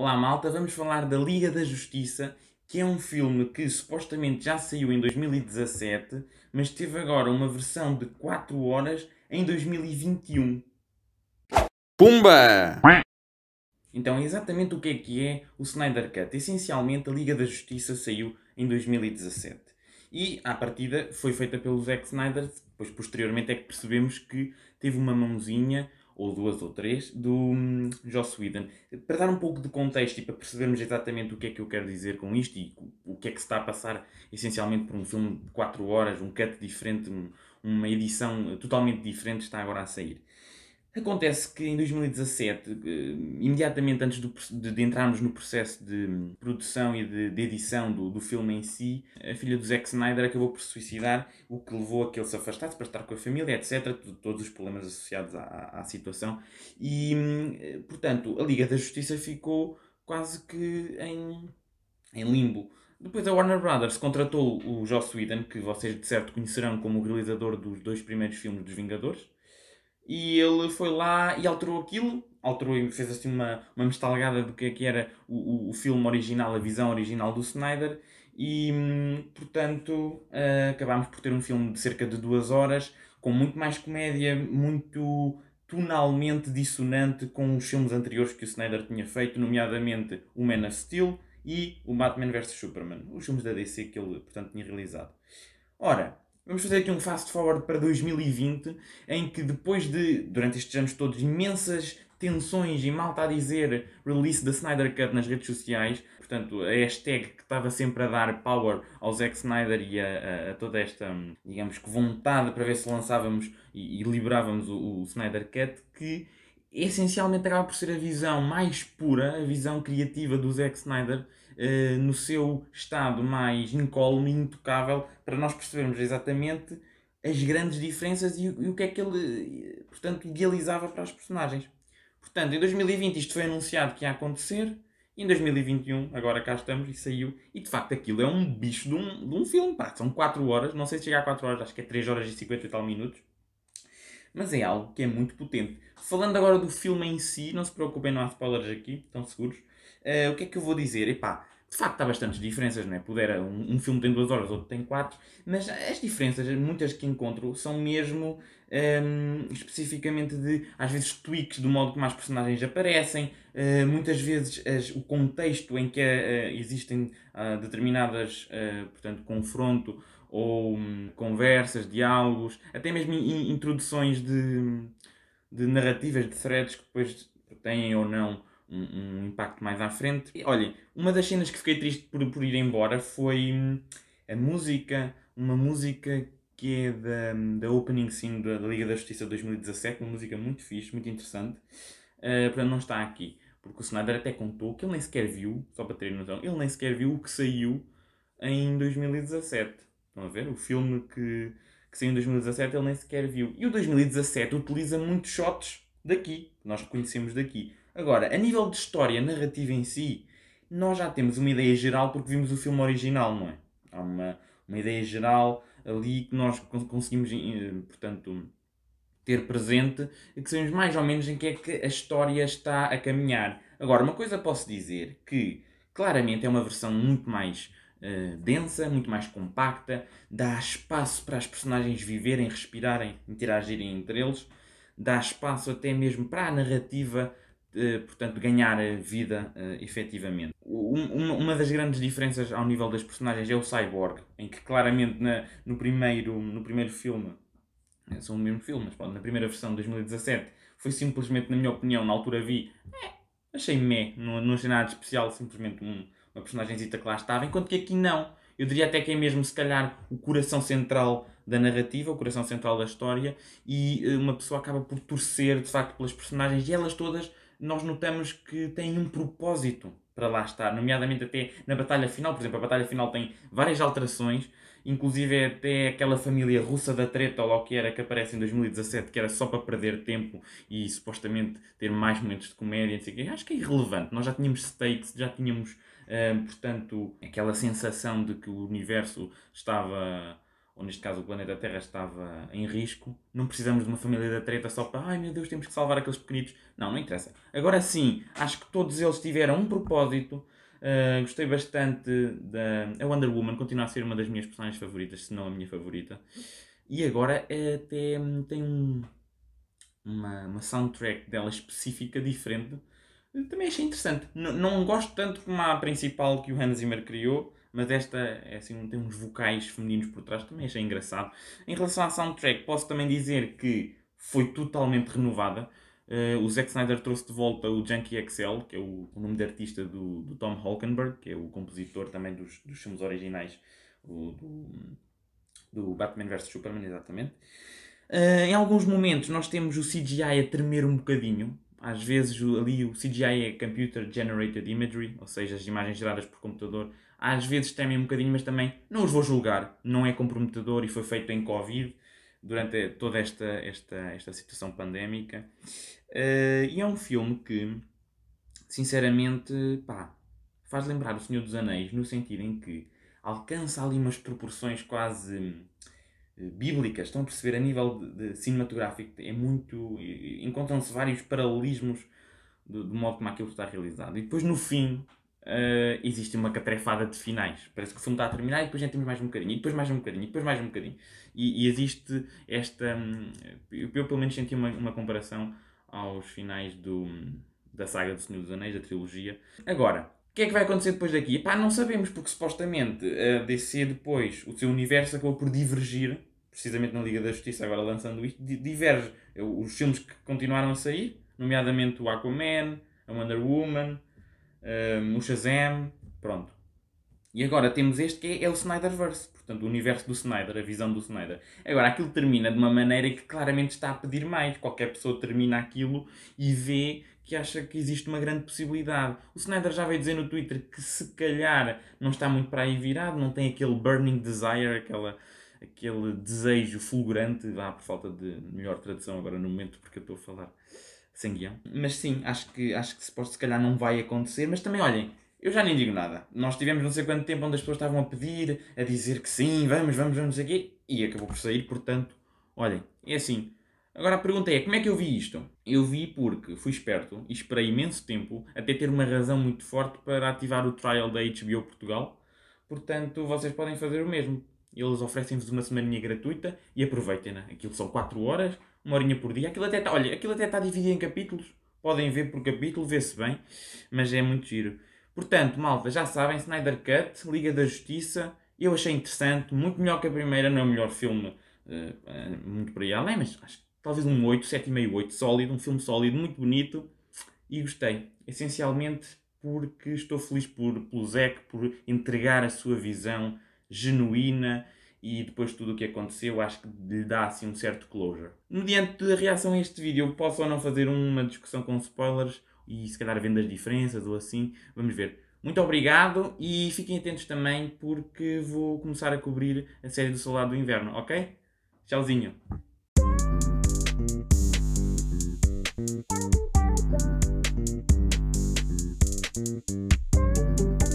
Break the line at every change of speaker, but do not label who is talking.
Olá malta, vamos falar da Liga da Justiça, que é um filme que supostamente já saiu em 2017, mas teve agora uma versão de 4 horas em 2021. Pumba! Então, é exatamente o que é que é o Snyder Cut? Essencialmente, a Liga da Justiça saiu em 2017. E, à partida, foi feita pelo Zack Snyder, depois posteriormente é que percebemos que teve uma mãozinha ou duas ou três, do hum, Joss Whedon. Para dar um pouco de contexto e para percebermos exatamente o que é que eu quero dizer com isto e o que é que se está a passar essencialmente por um filme de 4 horas, um cut diferente, um, uma edição totalmente diferente está agora a sair. Acontece que em 2017, imediatamente antes de, de, entrarmos no processo de hum, produção e de, de edição do, do, filme em si, a filha do Zack Snyder acabou por se suicidar, o que levou a que ele se afastasse para estar com a família, etc. Todos os problemas associados à, à situação. E, hum, portanto, a Liga da Justiça ficou quase que em, em limbo. Depois a Warner Brothers contratou o Joss Whedon, que vocês de certo conhecerão como o realizador dos dois primeiros filmes dos Vingadores e ele foi lá e alterou aquilo, alterou e fez assim uma, uma mestalgada do que, é que era o, o, filme original, a visão original do Snyder, e hum, portanto uh, acabámos por ter um filme de cerca de duas horas, com muito mais comédia, muito tonalmente dissonante com os filmes anteriores que o Snyder tinha feito, nomeadamente o Man of Steel e o Batman vs Superman, os filmes da DC que ele portanto tinha realizado. Ora, Vamos fazer aqui um fast forward para 2020, em que depois de, durante estes anos todos, imensas tensões e malta a dizer release da Snyder Cut nas redes sociais, portanto, a hashtag que estava sempre a dar power ao Zack Snyder e a, a, a toda esta, digamos que vontade para ver se lançávamos e, e liberávamos o, o Snyder Cut, que essencialmente acaba por ser a visão mais pura, a visão criativa do Zack Snyder, uh, no seu estado mais incólume intocável, para nós percebermos exatamente as grandes diferenças e, e o que é que ele, portanto, idealizava para as personagens. Portanto, em 2020 isto foi anunciado que ia acontecer, e em 2021, agora cá estamos e saiu, e de facto aquilo é um bicho de um, de um filme, pá, são 4 horas, não sei se chega a 4 horas, acho que é 3 horas e 50 e tal minutos, mas é algo que é muito potente. Falando agora do filme em si, não se preocupem, não há spoilers aqui, estão seguros. Uh, o que é que eu vou dizer? Epá, de facto há bastantes diferenças, não é? Pudera, um, um, filme tem duas horas, outro tem quatro, mas as diferenças, muitas que encontro, são mesmo um, ehm, especificamente de, às vezes, tweaks do modo como as personagens aparecem, uh, muitas vezes as, o contexto em que uh, existem uh, determinadas, portanto, confronto ou hum, conversas, diálogos, até mesmo introduções de, de narrativas, de threads que depois têm ou não um, um, impacto mais à frente. E, olhem, uma das cenas que fiquei triste por, por ir embora foi hum, a música, uma música que é da, hum, da opening scene da, Liga da Justiça 2017, uma música muito fixe, muito interessante. Uh, portanto, não está aqui, porque o Snyder até contou que ele nem sequer viu, só para ter noção, ele nem sequer viu o que saiu em 2017. Estão a ver? O filme que, que saiu em 2017 ele nem sequer viu. E o 2017 utiliza muitos shots daqui, que nós reconhecemos daqui. Agora, a nível de história, narrativa em si, nós já temos uma ideia geral porque vimos o filme original, não é? Há uma, uma ideia geral ali que nós conseguimos, eh, portanto, ter presente e que sabemos mais ou menos em que é que a história está a caminhar. Agora, uma coisa posso dizer que claramente é uma versão muito mais eh, densa, muito mais compacta, dá espaço para as personagens viverem, respirarem, interagirem entre eles, dá espaço até mesmo para a narrativa, eh, portanto, ganhar eh, vida efetivamente. uma das grandes diferenças ao nível das personagens é o cyborg, em que claramente no, primeiro, no primeiro filme, são o mesmo filme, mas pronto, na primeira versão de 2017, foi simplesmente, na minha opinião, na altura vi, achei meh, não, não achei nada especial, simplesmente um, uma personagemzita que lá estava, enquanto que aqui não. Eu diria até que é mesmo, se calhar, o coração central da narrativa, o coração central da história, e eh, uma pessoa acaba por torcer, de facto, pelas personagens, e elas todas, nós notamos que têm um propósito para lá estar, nomeadamente até na batalha final, por exemplo, a batalha final tem várias alterações, inclusive é até aquela família russa da treta, ou lá que era, que aparece em 2017, que era só para perder tempo e supostamente ter mais momentos de comédia, não acho que é irrelevante, nós já tínhamos stakes, já tínhamos portanto, aquela sensação de que o universo estava ou neste caso o planeta Terra estava em risco, não precisamos de uma família da treta só para, ai meu Deus, temos que salvar aqueles pequenitos. Não, não interessa. Agora sim, acho que todos eles tiveram um propósito. Uh, gostei bastante da. A Wonder Woman continua a ser uma das minhas personagens favoritas, se não a minha favorita. E agora é até hum, tem um, uma, uma soundtrack dela específica, diferente também achei interessante. N não gosto tanto como a principal que o Hans Zimmer criou, mas esta é assim, tem uns vocais femininos por trás, também achei engraçado. Em relação à soundtrack, posso também dizer que foi totalmente renovada. Uh, o Zack Snyder trouxe de volta o Junkie XL, que é o, o nome de artista do, do, Tom Holkenberg, que é o compositor também dos, dos filmes originais o, do, do Batman vs Superman, exatamente. Uh, em alguns momentos nós temos o CGI a tremer um bocadinho, às vezes ali o CGI é Computer Generated Imagery, ou seja, as imagens geradas por computador, às vezes tremem um bocadinho, mas também não os vou julgar, não é comprometedor e foi feito em Covid, durante toda esta, esta, esta situação pandémica. Uh, e é um filme que, sinceramente, pá, faz lembrar O Senhor dos Anéis, no sentido em que alcança ali umas proporções quase eh, bíblicas, estão a perceber? A nível de, de cinematográfico, é muito. encontram-se vários paralelismos do, do, modo como aquilo está realizado. E depois, no fim, uh, existe uma catrefada de finais. Parece que o filme está a terminar e depois já temos mais um bocadinho, e depois mais um bocadinho, e depois mais um bocadinho. E, e existe esta. Hum, eu, pelo menos, senti uma, uma comparação aos finais do, da saga do Senhor dos Anéis, da trilogia. Agora, o que é que vai acontecer depois daqui? Pá, não sabemos, porque supostamente a eh, DC depois, o seu universo acabou por divergir precisamente na Liga da Justiça, agora lançando isto, diverge. Os filmes que continuaram a sair, nomeadamente o Aquaman, a Wonder Woman, um, o Shazam, pronto. E agora temos este que é, é o Snyderverse, portanto, o universo do Snyder, a visão do Snyder. Agora, aquilo termina de uma maneira que claramente está a pedir mais. Qualquer pessoa termina aquilo e vê que acha que existe uma grande possibilidade. O Snyder já veio dizer no Twitter que se calhar não está muito para aí virado, não tem aquele burning desire, aquela aquele desejo fulgurante, vá, por falta de melhor tradução agora no momento, porque eu estou a falar sem guião. Mas sim, acho que, acho que Sport se calhar não vai acontecer, mas também olhem, eu já nem digo nada. Nós tivemos não sei quanto tempo onde as pessoas estavam a pedir, a dizer que sim, vamos, vamos, vamos aqui, e acabou por sair, portanto, olhem, é assim. Agora a pergunta é, como é que eu vi isto? Eu vi porque fui esperto e esperei imenso tempo até ter uma razão muito forte para ativar o trial da HBO Portugal. Portanto, vocês podem fazer o mesmo. Eles oferecem-vos uma semaninha gratuita e aproveitem-na. Aquilo são 4 horas, uma horinha por dia. Aquilo até tá, olha, aquilo até está dividido em capítulos. Podem ver por capítulo, vê-se bem, mas é muito giro. Portanto, malta, já sabem, Snyder Cut, Liga da Justiça, eu achei interessante, muito melhor que a primeira, não é o melhor filme, uh, muito para aí além, mas acho que talvez um 8, 7,5, 8, sólido, um filme sólido, muito bonito e gostei. Essencialmente porque estou feliz por, pelo Zeke, por entregar a sua visão genuína e depois tudo o que aconteceu, acho que lhe dá assim um certo closure. Mediante a reação a este vídeo, eu posso ou não fazer uma discussão com spoilers e se calhar vendo as diferenças ou assim, vamos ver. Muito obrigado e fiquem atentos também porque vou começar a cobrir a série do Soldado do Inverno, ok? Tchauzinho! Thank you.